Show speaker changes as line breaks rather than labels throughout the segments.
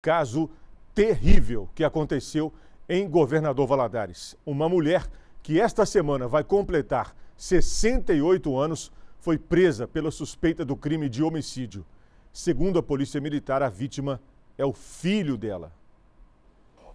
caso terrível que aconteceu em Governador Valadares. Uma mulher que esta semana vai completar 68 anos foi presa pela suspeita do crime de homicídio. Segundo a Polícia Militar, a vítima é o filho dela.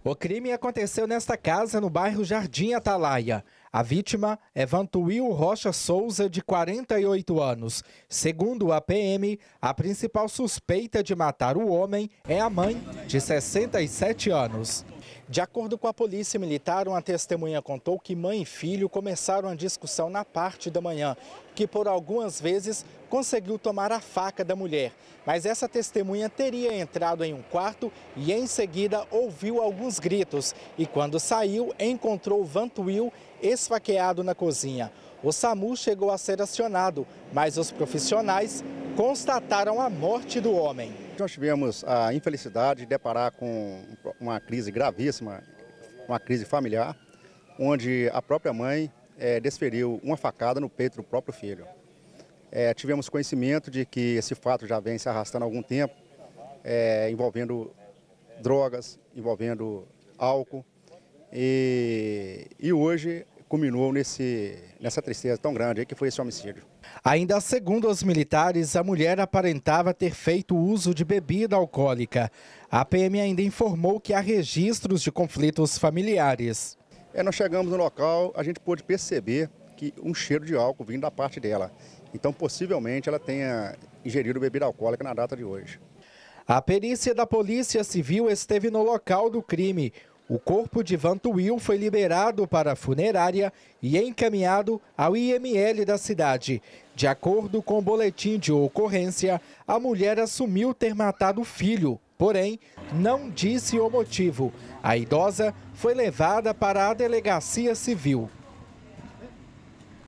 O crime aconteceu nesta casa no bairro Jardim
Atalaia. A vítima é Vantuil Rocha Souza, de 48 anos. Segundo a PM, a principal suspeita de matar o homem é a mãe, de 67 anos. De acordo com a polícia militar, uma testemunha contou que mãe e filho começaram a discussão na parte da manhã, que por algumas vezes conseguiu tomar a faca da mulher. Mas essa testemunha teria entrado em um quarto e em seguida ouviu alguns gritos e quando saiu encontrou Vantuil esfaqueado na cozinha. O SAMU chegou a ser acionado, mas os
profissionais constataram a morte do homem. Nós tivemos a infelicidade de deparar com uma crise gravíssima, uma crise familiar, onde a própria mãe é, desferiu uma facada no peito do próprio filho. É, tivemos conhecimento de que esse fato já vem se arrastando há algum tempo, é, envolvendo drogas, envolvendo álcool. E, e hoje culminou nesse, nessa tristeza tão grande que foi esse homicídio. Ainda segundo os
militares, a mulher aparentava ter feito uso de bebida alcoólica. A PM
ainda informou que há registros de conflitos familiares. É, nós chegamos no local, a gente pôde perceber que um cheiro de álcool vindo da parte dela. Então, possivelmente, ela tenha ingerido bebida alcoólica na data de hoje. A perícia da Polícia
Civil esteve no local do crime. O corpo de Vantuil foi liberado para a funerária e encaminhado ao IML da cidade. De acordo com o boletim de ocorrência, a mulher assumiu ter matado o filho, porém não disse o motivo. A idosa foi levada para a delegacia civil.